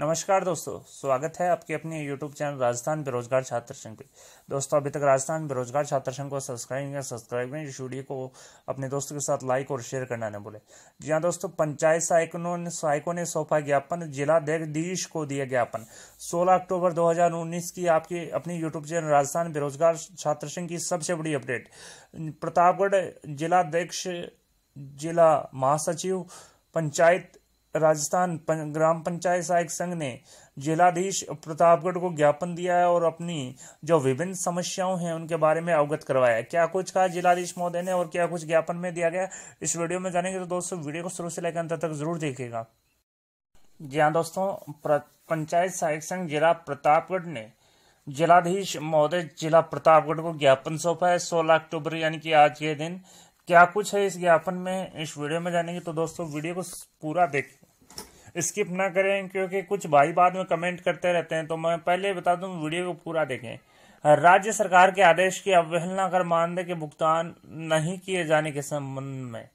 नमस्कार दोस्तों स्वागत है आपके अपने यूट्यूब चैनल राजस्थान बेरोजगार छात्र संघ पे दोस्तों अभी तक राजस्थान बेरोजगार छात्र संघ को सब्सक्राइब या सब्सक्राइब करें इस वीडियो को अपने दोस्तों के साथ लाइक और शेयर करना न भूलें जी हाँ दोस्तों पंचायत सहायकों ने सहायकों ने सौंपा ज्ञापन जिलाध्यक्ष को दिया ज्ञापन सोलह अक्टूबर दो की आपके अपने यूट्यूब चैनल राजस्थान बेरोजगार छात्र संघ की सबसे बड़ी अपडेट प्रतापगढ़ जिलाध्यक्ष जिला महासचिव पंचायत राजस्थान ग्राम पंचायत सहायक संघ ने जिलाधीश प्रतापगढ़ को ज्ञापन दिया है और अपनी जो विभिन्न समस्याओं हैं उनके बारे में अवगत करवाया है क्या कुछ कहा जिलाधीश महोदय ने और क्या कुछ ज्ञापन में दिया गया इस वीडियो में जानेंगे तो दोस्तों वीडियो को शुरू से लेकर अंत तक जरूर देखेगा जी हाँ दोस्तों पंचायत सहायक संघ जिला प्रतापगढ़ ने जिलाधीश महोदय जिला प्रतापगढ़ को ज्ञापन सौंपा है सोलह अक्टूबर यानी कि आज के दिन क्या कुछ है इस ज्ञापन में इस वीडियो में जानेंगे तो दोस्तों वीडियो को पूरा देखें स्किप ना करें क्योंकि कुछ भाई बाद में कमेंट करते रहते हैं तो मैं पहले बता दूं वीडियो को पूरा देखें राज्य सरकार के आदेश की अवहेलना कर मानदेय के भुगतान नहीं किए जाने के संबंध में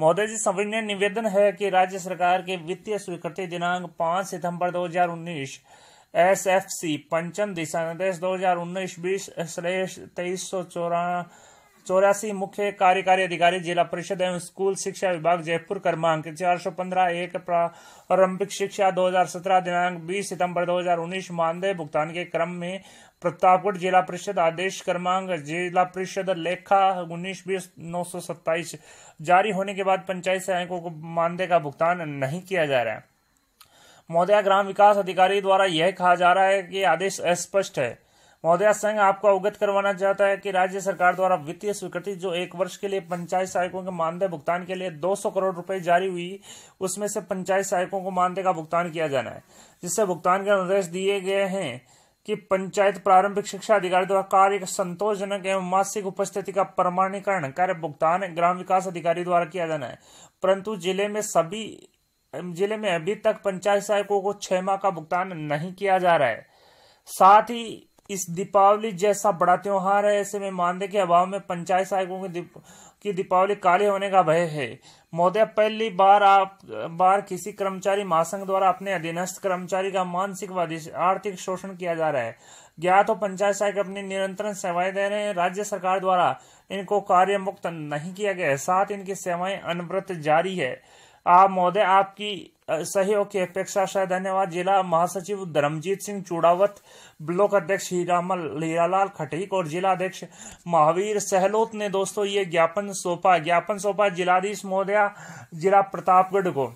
महोदय जी संविनय निवेदन है कि राज्य सरकार के वित्तीय स्वीकृति दिनांक 5 सितंबर 2019 एसएफसी पंचम दिशा निर्देश दो हजार उन्नीस तेईस सौ चौरानवे चौरासी मुख्य कार्यकारी अधिकारी जिला परिषद एवं स्कूल शिक्षा विभाग जयपुर क्रमांक चार सौ पंद्रह एक प्रारंभिक शिक्षा 2017 दिनांक 20 सितंबर 2019 मानदेय भुगतान के क्रम में प्रतापगढ़ जिला परिषद आदेश क्रमांक जिला परिषद लेखा उन्नीस बीस नौ सौ सत्ताईस जारी होने के बाद पंचायत सहायकों को मानदेय का भुगतान नहीं किया जा रहा है महोदया ग्राम विकास अधिकारी द्वारा यह कहा जा रहा है कि आदेश अस्पष्ट है महोदया संघ आपको अवगत करवाना चाहता है कि राज्य सरकार द्वारा वित्तीय स्वीकृति जो एक वर्ष के लिए पंचायत सहायकों के मानदेय भुगतान के लिए 200 करोड़ रुपए जारी हुई उसमें से पंचायत सहायकों को मानदेय का भुगतान किया जाना है जिससे भुगतान के निर्देश दिए गए हैं कि पंचायत प्रारंभिक शिक्षा अधिकारी द्वारा कार्य संतोषजनक एवं मासिक उपस्थिति का प्रमाणीकरण कार्य भुगतान ग्राम विकास अधिकारी द्वारा किया जाना है परंतु जिले में सभी जिले में अभी तक पंचायत सहायकों को छह माह का भुगतान नहीं किया जा रहा है साथ ही इस दीपावली जैसा बड़ा त्यौहार है ऐसे में मानदेय के अभाव में पंचायत सहायकों के दिप, की दीपावली काले होने का भय है महोदय पहली बार आप बार किसी कर्मचारी महासंघ द्वारा अपने अधीनस्थ कर्मचारी का मानसिक व आर्थिक शोषण किया जा रहा है ज्ञात तो पंचायत सहायक अपनी निरंतर सेवाएं दे रहे हैं राज्य सरकार द्वारा इनको कार्य मुक्त नहीं किया गया है साथ इनकी सेवाएं अनवरत जारी है आप महोदय आपकी सहयोग की अपेक्षा धन्यवाद जिला महासचिव धर्मजीत सिंह चूड़ावत ब्लॉक अध्यक्ष हीरामल हीरालाल खटीक और जिला अध्यक्ष महावीर सहलोत ने दोस्तों ये ज्ञापन सौंपा ज्ञापन सौंपा जिलाधीश महोदया जिला प्रतापगढ़ को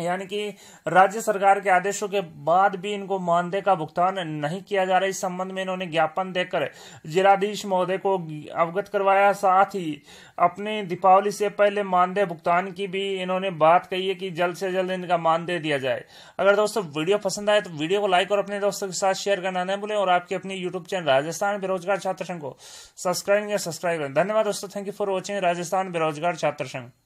यानी कि राज्य सरकार के आदेशों के बाद भी इनको मानदेय का भुगतान नहीं किया जा रहा इस संबंध में इन्होंने ज्ञापन देकर जिलाधीश महोदय को अवगत करवाया साथ ही अपने दीपावली से पहले मानदेय भुगतान की भी इन्होंने बात कही है कि जल्द से जल्द इनका मानदेय दिया जाए अगर दोस्तों वीडियो पसंद आए तो वीडियो को लाइक और अपने दोस्तों के साथ शेयर करना न भूलें और आपके अपने यूट्यूब चैनल राजस्थान बेरोजगार छात्र संघ को सब्सक्राइब या सब्सक्राइब करें धन्यवाद दोस्तों thank you for watching Rajasthan बेरोजगार छात्र संघ